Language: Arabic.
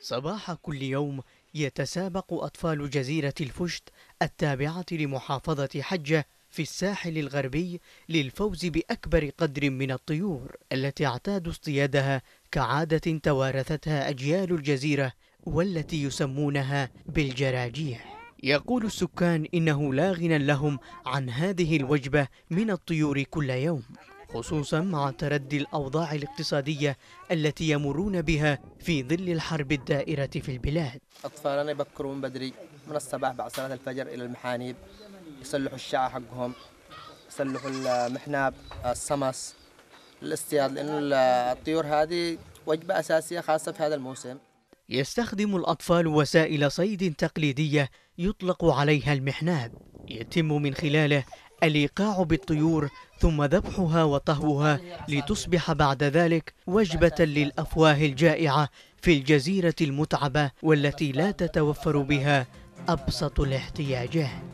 صباح كل يوم يتسابق أطفال جزيرة الفشت التابعة لمحافظة حجة في الساحل الغربي للفوز بأكبر قدر من الطيور التي اعتادوا اصطيادها كعادة توارثتها أجيال الجزيرة والتي يسمونها بالجراجيح يقول السكان إنه لا غنى لهم عن هذه الوجبة من الطيور كل يوم خصوصا مع تردي الأوضاع الاقتصادية التي يمرون بها في ظل الحرب الدائرة في البلاد أطفالنا يبكرون بدري من الصباح بعد صلاة الفجر إلى المحانيب يصلحوا الشعاع حقهم يصلحوا المحناب الصمص الاصطياد لأنه الطيور هذه وجبة أساسية خاصة في هذا الموسم يستخدم الأطفال وسائل صيد تقليدية يطلق عليها المحناب يتم من خلاله الإيقاع بالطيور ثم ذبحها وطهوها لتصبح بعد ذلك وجبة للأفواه الجائعة في الجزيرة المتعبة والتي لا تتوفر بها أبسط الاحتياجات